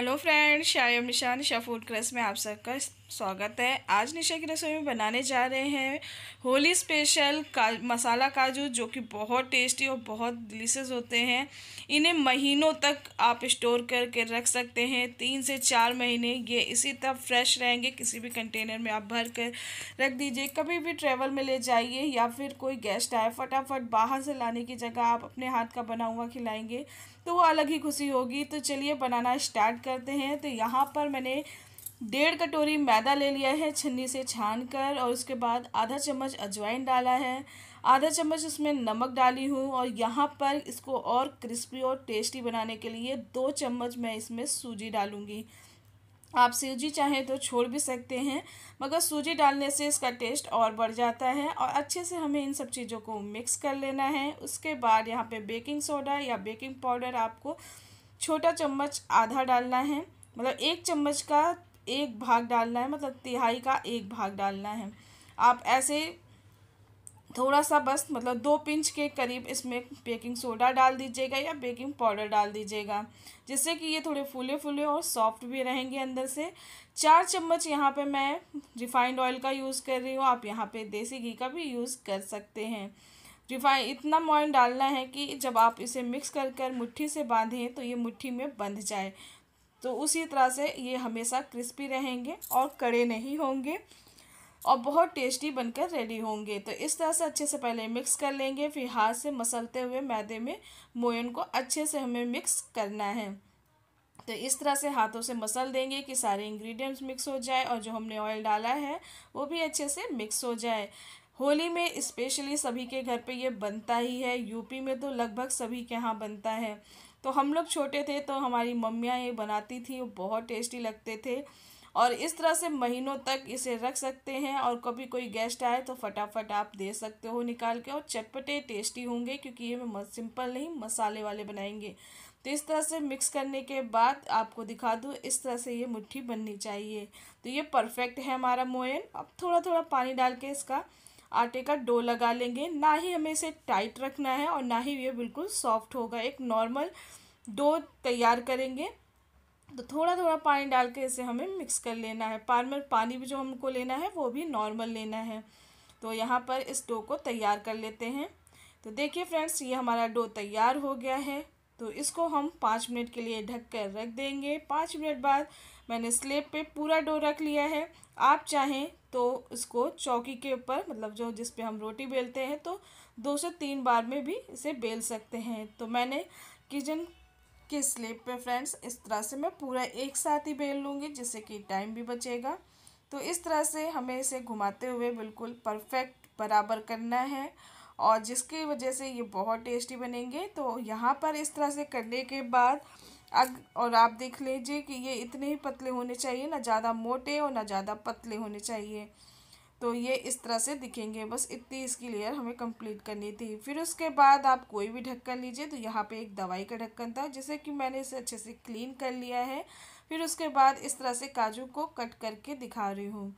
hello friend शायम Nisha Nisha food craze में आप सबका स्वागत है आज निशा की रसोई में बनाने जा रहे हैं होली स्पेशल का मसाला काजू जो कि बहुत टेस्टी और बहुत डिलीशियस होते हैं इन्हें महीनों तक आप स्टोर करके रख सकते हैं तीन से चार महीने ये इसी तरह फ्रेश रहेंगे किसी भी कंटेनर में आप भर कर रख दीजिए कभी भी ट्रेवल में ले जाइए या फिर कोई गेस्ट आए फटाफट बाहर से लाने की जगह आप अपने हाथ का बना हुआ खिलाएँगे तो वो अलग ही खुशी होगी तो चलिए बनाना स्टार्ट करते हैं तो यहाँ पर मैंने डेढ़ कटोरी मैदा ले लिया है छन्नी से छान कर और उसके बाद आधा चम्मच अजवाइन डाला है आधा चम्मच इसमें नमक डाली हूँ और यहाँ पर इसको और क्रिस्पी और टेस्टी बनाने के लिए दो चम्मच मैं इसमें सूजी डालूँगी आप सूजी चाहें तो छोड़ भी सकते हैं मगर सूजी डालने से इसका टेस्ट और बढ़ जाता है और अच्छे से हमें इन सब चीज़ों को मिक्स कर लेना है उसके बाद यहाँ पे बेकिंग सोडा या बेकिंग पाउडर आपको छोटा चम्मच आधा डालना है मतलब एक चम्मच का एक भाग डालना है मतलब तिहाई का एक भाग डालना है आप ऐसे थोड़ा सा बस मतलब दो पिंच के करीब इसमें बेकिंग सोडा डाल दीजिएगा या बेकिंग पाउडर डाल दीजिएगा जिससे कि ये थोड़े फूले फूले और सॉफ्ट भी रहेंगे अंदर से चार चम्मच यहाँ पे मैं रिफाइंड ऑयल का यूज़ कर रही हूँ आप यहाँ पे देसी घी का भी यूज़ कर सकते हैं रिफाइन इतना मॉइन डालना है कि जब आप इसे मिक्स कर कर मुठ्ठी से बांधें तो ये मुट्ठी में बंध जाए तो उसी तरह से ये हमेशा क्रिस्पी रहेंगे और कड़े नहीं होंगे और बहुत टेस्टी बनकर रेडी होंगे तो इस तरह से अच्छे से पहले मिक्स कर लेंगे फिर हाथ से मसलते हुए मैदे में मोयन को अच्छे से हमें मिक्स करना है तो इस तरह से हाथों से मसल देंगे कि सारे इंग्रेडिएंट्स मिक्स हो जाए और जो हमने ऑयल डाला है वो भी अच्छे से मिक्स हो जाए होली में स्पेशली सभी के घर पे ये बनता ही है यूपी में तो लगभग सभी के यहाँ बनता है तो हम लोग छोटे थे तो हमारी मम्मियाँ ये बनाती थी वो बहुत टेस्टी लगते थे और इस तरह से महीनों तक इसे रख सकते हैं और कभी कोई गेस्ट आए तो फटाफट आप दे सकते हो निकाल के और चटपटे टेस्टी होंगे क्योंकि ये सिंपल नहीं मसाले वाले बनाएंगे तो इस तरह से मिक्स करने के बाद आपको दिखा दूँ इस तरह से ये मुट्ठी बननी चाहिए तो ये परफेक्ट है हमारा मोयन अब थोड़ा थोड़ा पानी डाल के इसका आटे का डो लगा लेंगे ना ही हमें इसे टाइट रखना है और ना ही ये बिल्कुल सॉफ्ट होगा एक नॉर्मल डो तैयार करेंगे तो थोड़ा थोड़ा पानी डाल के इसे हमें मिक्स कर लेना है में पानी भी जो हमको लेना है वो भी नॉर्मल लेना है तो यहाँ पर इस डो को तैयार कर लेते हैं तो देखिए फ्रेंड्स ये हमारा डो तैयार हो गया है तो इसको हम पाँच मिनट के लिए ढक कर रख देंगे पाँच मिनट बाद मैंने स्लेब पे पूरा डो रख लिया है आप चाहें तो इसको चौकी के ऊपर मतलब जो जिस पे हम रोटी बेलते हैं तो दो से तीन बार में भी इसे बेल सकते हैं तो मैंने किचन के स्लेप पे फ्रेंड्स इस तरह से मैं पूरा एक साथ ही बेल लूँगी जिससे कि टाइम भी बचेगा तो इस तरह से हमें इसे घुमाते हुए बिल्कुल परफेक्ट बराबर करना है और जिसकी वजह से ये बहुत टेस्टी बनेंगे तो यहाँ पर इस तरह से करने के बाद अग और आप देख लीजिए कि ये इतने ही पतले होने चाहिए ना ज़्यादा मोटे और ना ज़्यादा पतले होने चाहिए तो ये इस तरह से दिखेंगे बस इतनी इसकी लेयर हमें कंप्लीट करनी थी फिर उसके बाद आप कोई भी ढक्कन लीजिए तो यहाँ पे एक दवाई का ढक्कन था जैसे कि मैंने इसे अच्छे से क्लीन कर लिया है फिर उसके बाद इस तरह से काजू को कट करके दिखा रही हूँ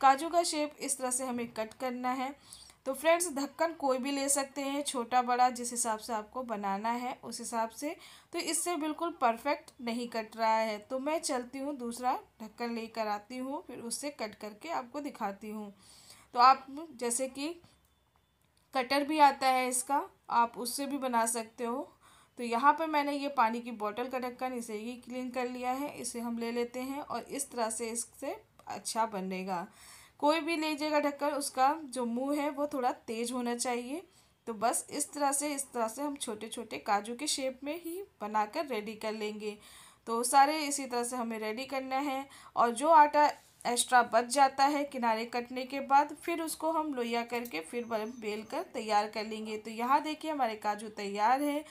काजू का शेप इस तरह से हमें कट करना है तो फ्रेंड्स ढक्कन कोई भी ले सकते हैं छोटा बड़ा जिस हिसाब से आपको बनाना है उस हिसाब से तो इससे बिल्कुल परफेक्ट नहीं कट रहा है तो मैं चलती हूँ दूसरा ढक्कन लेकर आती हूँ फिर उससे कट करके आपको दिखाती हूँ तो आप जैसे कि कटर भी आता है इसका आप उससे भी बना सकते हो तो यहाँ पर मैंने ये पानी की बॉटल का ढक्कन इसे ही क्लीन कर लिया है इसे हम ले लेते हैं और इस तरह से इससे अच्छा बनेगा कोई भी लीजिएगा ढक्कन उसका जो मुंह है वो थोड़ा तेज होना चाहिए तो बस इस तरह से इस तरह से हम छोटे छोटे काजू के शेप में ही बनाकर रेडी कर लेंगे तो सारे इसी तरह से हमें रेडी करना है और जो आटा एक्स्ट्रा बच जाता है किनारे कटने के बाद फिर उसको हम लोहिया करके फिर बेल कर तैयार कर लेंगे तो यहाँ देखिए हमारे काजू तैयार है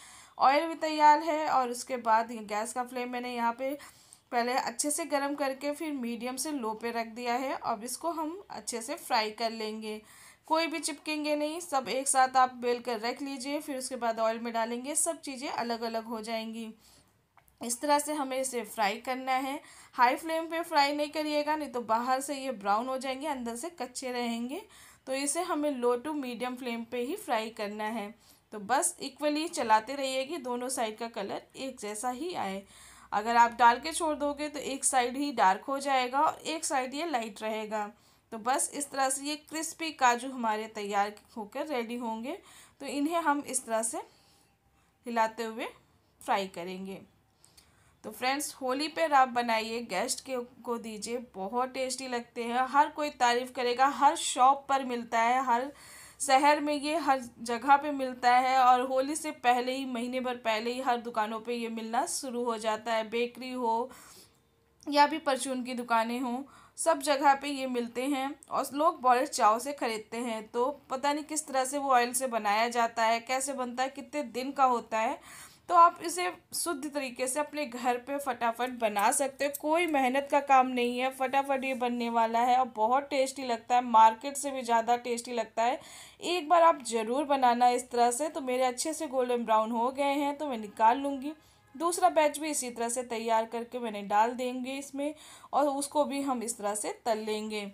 ऑयल भी तैयार है और उसके बाद गैस का फ्लेम मैंने यहाँ पे पहले अच्छे से गर्म करके फिर मीडियम से लो पे रख दिया है अब इसको हम अच्छे से फ्राई कर लेंगे कोई भी चिपकेंगे नहीं सब एक साथ आप बेल कर रख लीजिए फिर उसके बाद ऑयल में डालेंगे सब चीज़ें अलग अलग हो जाएंगी इस तरह से हमें इसे फ्राई करना है हाई फ्लेम पे फ्राई नहीं करिएगा नहीं तो बाहर से ये ब्राउन हो जाएंगे अंदर से कच्चे रहेंगे तो इसे हमें लो टू मीडियम फ्लेम पे ही फ्राई करना है तो बस इक्वली चलाते रहिएगी दोनों साइड का कलर एक जैसा ही आए अगर आप डाल के छोड़ दोगे तो एक साइड ही डार्क हो जाएगा और एक साइड ये लाइट रहेगा तो बस इस तरह से ये क्रिस्पी काजू हमारे तैयार होकर रेडी होंगे तो इन्हें हम इस तरह से हिलाते हुए फ्राई करेंगे तो फ्रेंड्स होली पर आप बनाइए गेस्ट के को दीजिए बहुत टेस्टी लगते हैं हर कोई तारीफ़ करेगा हर शॉप पर मिलता है हर शहर में ये हर जगह पे मिलता है और होली से पहले ही महीने भर पहले ही हर दुकानों पे ये मिलना शुरू हो जाता है बेकरी हो या भी परचून की दुकानें हों सब जगह पे ये मिलते हैं और लोग बड़े चाव से ख़रीदते हैं तो पता नहीं किस तरह से वो ऑयल से बनाया जाता है कैसे बनता है कितने दिन का होता है तो आप इसे शुद्ध तरीके से अपने घर पे फटाफट बना सकते हो कोई मेहनत का काम नहीं है फटाफट ये बनने वाला है और बहुत टेस्टी लगता है मार्केट से भी ज़्यादा टेस्टी लगता है एक बार आप ज़रूर बनाना इस तरह से तो मेरे अच्छे से गोल्डन ब्राउन हो गए हैं तो मैं निकाल लूँगी दूसरा बैच भी इसी तरह से तैयार करके मैंने डाल देंगे इसमें और उसको भी हम इस तरह से तल लेंगे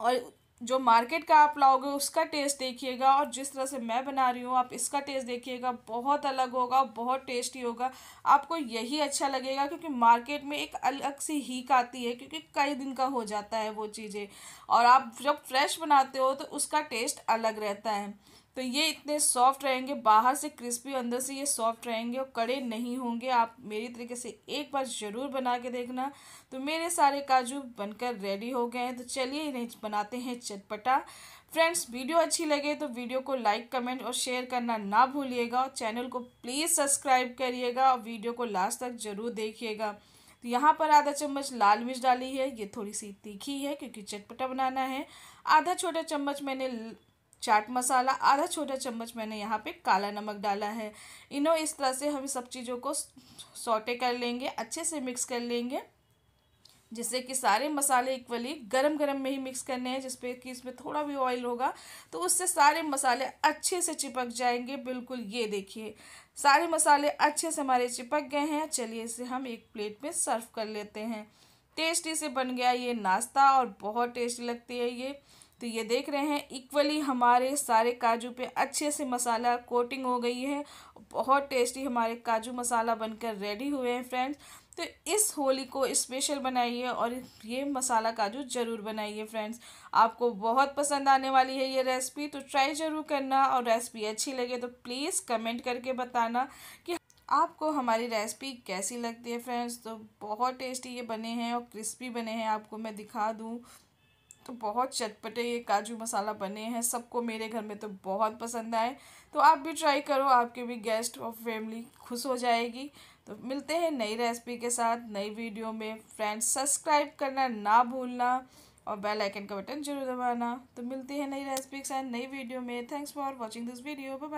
और जो मार्केट का आप लाओगे उसका टेस्ट देखिएगा और जिस तरह से मैं बना रही हूँ आप इसका टेस्ट देखिएगा बहुत अलग होगा बहुत टेस्टी होगा आपको यही अच्छा लगेगा क्योंकि मार्केट में एक अलग सी हीक आती है क्योंकि कई दिन का हो जाता है वो चीज़ें और आप जब फ्रेश बनाते हो तो उसका टेस्ट अलग रहता है तो ये इतने सॉफ्ट रहेंगे बाहर से क्रिस्पी अंदर से ये सॉफ्ट रहेंगे और कड़े नहीं होंगे आप मेरी तरीके से एक बार ज़रूर बना के देखना तो मेरे सारे काजू बनकर रेडी हो गए हैं तो चलिए इन्हें बनाते हैं चटपटा फ्रेंड्स वीडियो अच्छी लगे तो वीडियो को लाइक कमेंट और शेयर करना ना भूलिएगा और चैनल को प्लीज़ सब्सक्राइब करिएगा और वीडियो को लास्ट तक ज़रूर देखिएगा तो यहाँ पर आधा चम्मच लाल मिर्च डाली है ये थोड़ी सी तीखी है क्योंकि चटपटा बनाना है आधा छोटा चम्मच मैंने चाट मसाला आधा छोटा चम्मच मैंने यहाँ पे काला नमक डाला है इनो इस तरह से हम सब चीज़ों को सोटे कर लेंगे अच्छे से मिक्स कर लेंगे जिससे कि सारे मसाले इक्वली गरम गरम में ही मिक्स करने हैं जिसपे कि इसमें थोड़ा भी ऑयल होगा तो उससे सारे मसाले अच्छे से चिपक जाएंगे बिल्कुल ये देखिए सारे मसाले अच्छे से हमारे चिपक गए हैं चलिए इसे हम एक प्लेट में सर्व कर लेते हैं टेस्टी से बन गया ये नाश्ता और बहुत टेस्टी लगती है ये तो ये देख रहे हैं इक्वली हमारे सारे काजू पे अच्छे से मसाला कोटिंग हो गई है बहुत टेस्टी हमारे काजू मसाला बनकर रेडी हुए हैं फ्रेंड्स तो इस होली को स्पेशल बनाइए और ये मसाला काजू ज़रूर बनाइए फ्रेंड्स आपको बहुत पसंद आने वाली है ये रेसिपी तो ट्राई ज़रूर करना और रेसिपी अच्छी लगे तो प्लीज़ कमेंट करके बताना कि आपको हमारी रेसिपी कैसी लगती है फ्रेंड्स तो बहुत टेस्टी ये बने हैं और क्रिस्पी बने हैं आपको मैं दिखा दूँ तो बहुत चटपटे ये काजू मसाला बने हैं सबको मेरे घर में तो बहुत पसंद आए तो आप भी ट्राई करो आपके भी गेस्ट और फैमिली खुश हो जाएगी तो मिलते हैं नई रेसिपी के साथ नई वीडियो में फ्रेंड्स सब्सक्राइब करना ना भूलना और बेल आइकन का बटन जरूर दबाना तो मिलते हैं नई रेसिपी के साथ नई वीडियो में thanks for watching this video bye